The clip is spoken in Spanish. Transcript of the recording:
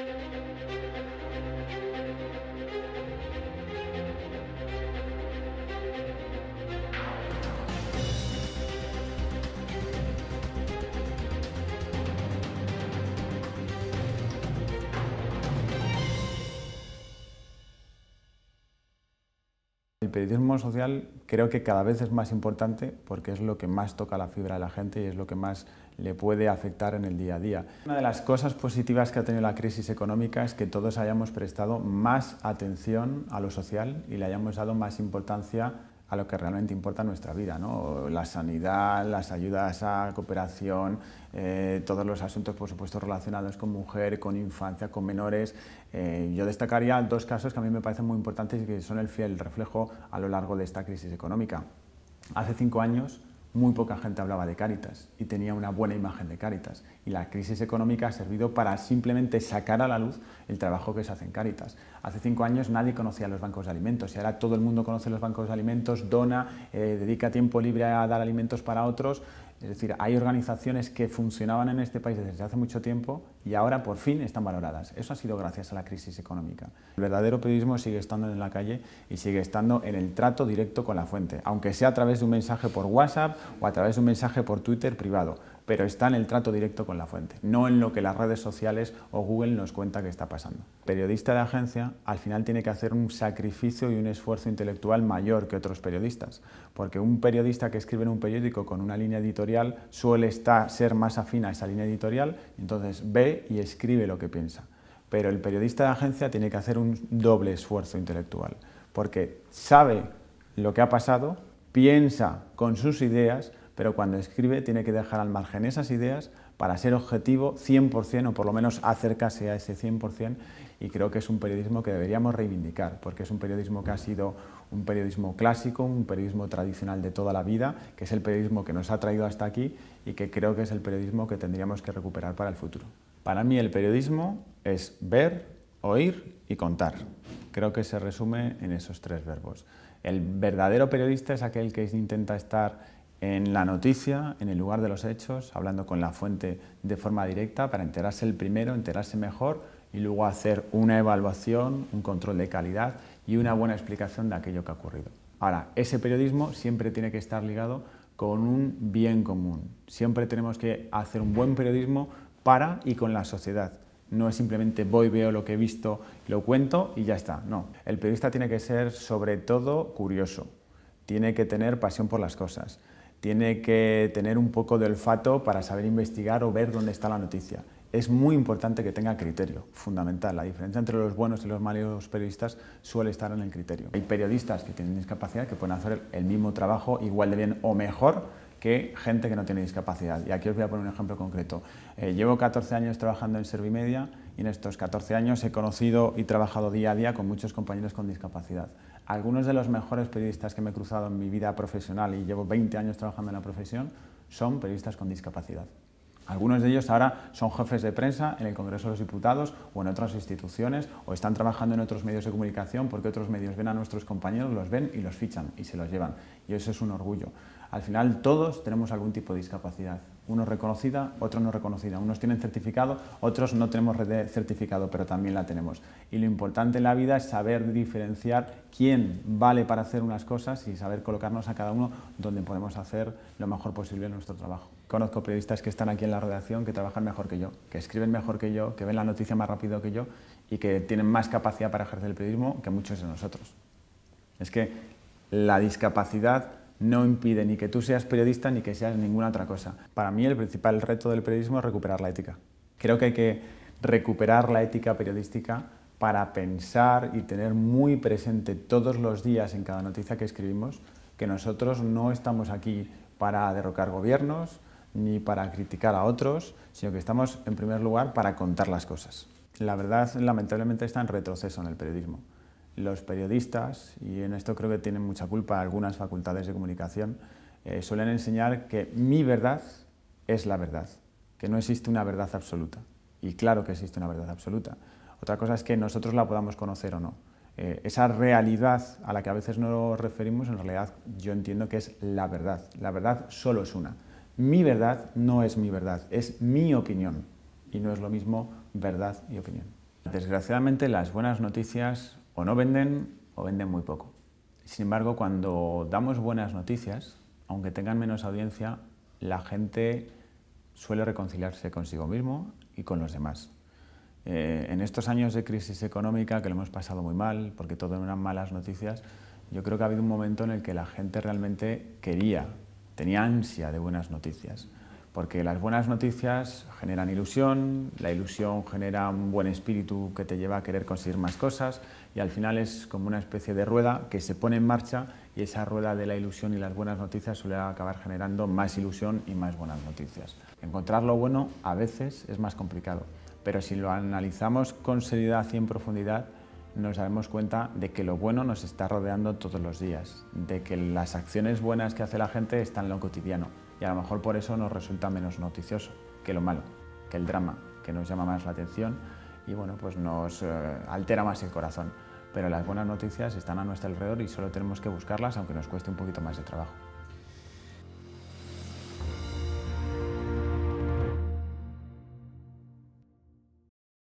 Música El periodismo social creo que cada vez es más importante porque es lo que más toca la fibra de la gente y es lo que más le puede afectar en el día a día. Una de las cosas positivas que ha tenido la crisis económica es que todos hayamos prestado más atención a lo social y le hayamos dado más importancia a lo que realmente importa nuestra vida, ¿no? la sanidad, las ayudas a cooperación, eh, todos los asuntos, por supuesto, relacionados con mujer, con infancia, con menores. Eh, yo destacaría dos casos que a mí me parecen muy importantes y que son el fiel reflejo a lo largo de esta crisis económica. Hace cinco años, muy poca gente hablaba de Cáritas y tenía una buena imagen de Cáritas. Y la crisis económica ha servido para simplemente sacar a la luz el trabajo que se hace en Cáritas. Hace cinco años nadie conocía los bancos de alimentos y ahora todo el mundo conoce los bancos de alimentos, dona, eh, dedica tiempo libre a dar alimentos para otros es decir, hay organizaciones que funcionaban en este país desde hace mucho tiempo y ahora por fin están valoradas. Eso ha sido gracias a la crisis económica. El verdadero periodismo sigue estando en la calle y sigue estando en el trato directo con la fuente, aunque sea a través de un mensaje por WhatsApp o a través de un mensaje por Twitter privado pero está en el trato directo con la fuente, no en lo que las redes sociales o Google nos cuenta que está pasando. periodista de agencia al final tiene que hacer un sacrificio y un esfuerzo intelectual mayor que otros periodistas, porque un periodista que escribe en un periódico con una línea editorial suele estar, ser más afín a esa línea editorial, entonces ve y escribe lo que piensa. Pero el periodista de agencia tiene que hacer un doble esfuerzo intelectual, porque sabe lo que ha pasado, piensa con sus ideas pero cuando escribe tiene que dejar al margen esas ideas para ser objetivo 100% o por lo menos acercarse a ese 100% y creo que es un periodismo que deberíamos reivindicar porque es un periodismo que ha sido un periodismo clásico, un periodismo tradicional de toda la vida, que es el periodismo que nos ha traído hasta aquí y que creo que es el periodismo que tendríamos que recuperar para el futuro. Para mí el periodismo es ver, oír y contar. Creo que se resume en esos tres verbos. El verdadero periodista es aquel que intenta estar en la noticia, en el lugar de los hechos, hablando con la fuente de forma directa para enterarse el primero, enterarse mejor y luego hacer una evaluación, un control de calidad y una buena explicación de aquello que ha ocurrido. Ahora, ese periodismo siempre tiene que estar ligado con un bien común. Siempre tenemos que hacer un buen periodismo para y con la sociedad. No es simplemente voy, veo lo que he visto, lo cuento y ya está. No, el periodista tiene que ser sobre todo curioso, tiene que tener pasión por las cosas, tiene que tener un poco de olfato para saber investigar o ver dónde está la noticia. Es muy importante que tenga criterio, fundamental. La diferencia entre los buenos y los malos periodistas suele estar en el criterio. Hay periodistas que tienen discapacidad que pueden hacer el mismo trabajo igual de bien o mejor que gente que no tiene discapacidad. Y aquí os voy a poner un ejemplo concreto. Eh, llevo 14 años trabajando en Servimedia en estos 14 años he conocido y trabajado día a día con muchos compañeros con discapacidad. Algunos de los mejores periodistas que me he cruzado en mi vida profesional y llevo 20 años trabajando en la profesión son periodistas con discapacidad. Algunos de ellos ahora son jefes de prensa en el Congreso de los Diputados o en otras instituciones o están trabajando en otros medios de comunicación porque otros medios ven a nuestros compañeros, los ven y los fichan y se los llevan. Y eso es un orgullo. Al final todos tenemos algún tipo de discapacidad. ...uno reconocida, otros no reconocida. Unos tienen certificado, otros no tenemos certificado, pero también la tenemos. Y lo importante en la vida es saber diferenciar quién vale para hacer unas cosas y saber colocarnos a cada uno donde podemos hacer lo mejor posible nuestro trabajo. Conozco periodistas que están aquí en la redacción que trabajan mejor que yo, que escriben mejor que yo, que ven la noticia más rápido que yo y que tienen más capacidad para ejercer el periodismo que muchos de nosotros. Es que la discapacidad no impide ni que tú seas periodista ni que seas ninguna otra cosa. Para mí el principal reto del periodismo es recuperar la ética. Creo que hay que recuperar la ética periodística para pensar y tener muy presente todos los días en cada noticia que escribimos que nosotros no estamos aquí para derrocar gobiernos ni para criticar a otros, sino que estamos en primer lugar para contar las cosas. La verdad lamentablemente está en retroceso en el periodismo los periodistas, y en esto creo que tienen mucha culpa algunas facultades de comunicación, eh, suelen enseñar que mi verdad es la verdad, que no existe una verdad absoluta. Y claro que existe una verdad absoluta. Otra cosa es que nosotros la podamos conocer o no. Eh, esa realidad a la que a veces nos referimos, en realidad yo entiendo que es la verdad. La verdad solo es una. Mi verdad no es mi verdad, es mi opinión. Y no es lo mismo verdad y opinión. Desgraciadamente las buenas noticias o no venden o venden muy poco. Sin embargo, cuando damos buenas noticias, aunque tengan menos audiencia, la gente suele reconciliarse consigo mismo y con los demás. Eh, en estos años de crisis económica, que lo hemos pasado muy mal, porque todo eran malas noticias, yo creo que ha habido un momento en el que la gente realmente quería, tenía ansia de buenas noticias porque las buenas noticias generan ilusión, la ilusión genera un buen espíritu que te lleva a querer conseguir más cosas y al final es como una especie de rueda que se pone en marcha y esa rueda de la ilusión y las buenas noticias suele acabar generando más ilusión y más buenas noticias. Encontrar lo bueno a veces es más complicado, pero si lo analizamos con seriedad y en profundidad, nos daremos cuenta de que lo bueno nos está rodeando todos los días, de que las acciones buenas que hace la gente están en lo cotidiano, y a lo mejor por eso nos resulta menos noticioso que lo malo, que el drama, que nos llama más la atención y bueno, pues nos eh, altera más el corazón. Pero las buenas noticias están a nuestro alrededor y solo tenemos que buscarlas aunque nos cueste un poquito más de trabajo.